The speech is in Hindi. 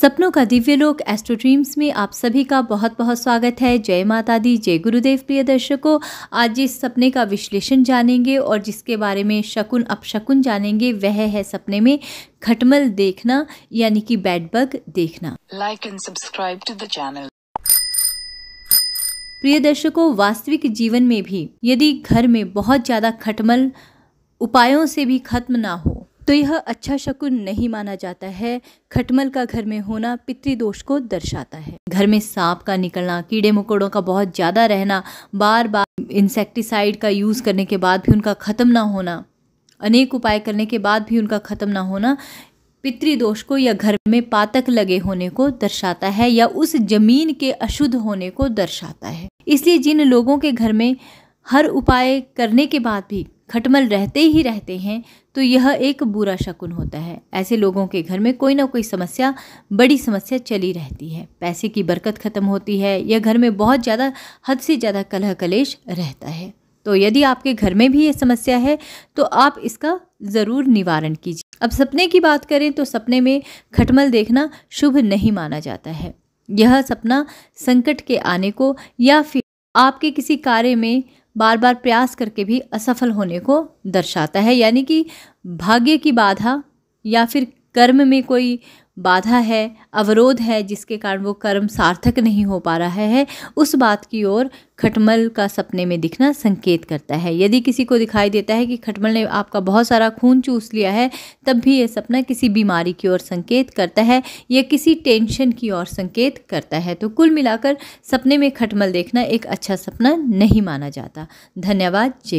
सपनों का दिव्य लोक एस्ट्रो ड्रीम्स में आप सभी का बहुत बहुत स्वागत है जय माता दी जय गुरुदेव प्रिय दर्शकों आज जिस सपने का विश्लेषण जानेंगे और जिसके बारे में शकुन अपशकुन जानेंगे वह है सपने में खटमल देखना यानी कि बैड बग देखना like and subscribe to the channel प्रिय दर्शकों वास्तविक जीवन में भी यदि घर में बहुत ज़्यादा खटमल उपायों से भी खत्म ना हो तो यह अच्छा शकुन नहीं माना जाता है खटमल का घर में होना पितृदोष को दर्शाता है घर में सांप का निकलना कीड़े मकोड़ों का बहुत ज़्यादा रहना बार बार इंसेक्टिसाइड का यूज़ करने के बाद भी उनका ख़त्म ना होना अनेक उपाय करने के बाद भी उनका ख़त्म ना होना पितृदोष को या घर में पातक लगे होने को दर्शाता है या उस जमीन के अशुद्ध होने को दर्शाता है इसलिए जिन लोगों के घर में हर उपाय करने के बाद भी खटमल रहते ही रहते हैं तो यह एक बुरा शकुन होता है ऐसे लोगों के घर में कोई ना कोई समस्या बड़ी समस्या चली रहती है पैसे की बरकत ख़त्म होती है या घर में बहुत ज़्यादा हद से ज़्यादा कलह कलेश रहता है तो यदि आपके घर में भी ये समस्या है तो आप इसका ज़रूर निवारण कीजिए अब सपने की बात करें तो सपने में खटमल देखना शुभ नहीं माना जाता है यह सपना संकट के आने को या फिर आपके किसी कार्य में बार बार प्रयास करके भी असफल होने को दर्शाता है यानी कि भाग्य की बाधा या फिर कर्म में कोई बाधा है अवरोध है जिसके कारण वो कर्म सार्थक नहीं हो पा रहा है उस बात की ओर खटमल का सपने में दिखना संकेत करता है यदि किसी को दिखाई देता है कि खटमल ने आपका बहुत सारा खून चूस लिया है तब भी यह सपना किसी बीमारी की ओर संकेत करता है या किसी टेंशन की ओर संकेत करता है तो कुल मिलाकर सपने में खटमल देखना एक अच्छा सपना नहीं माना जाता धन्यवाद जय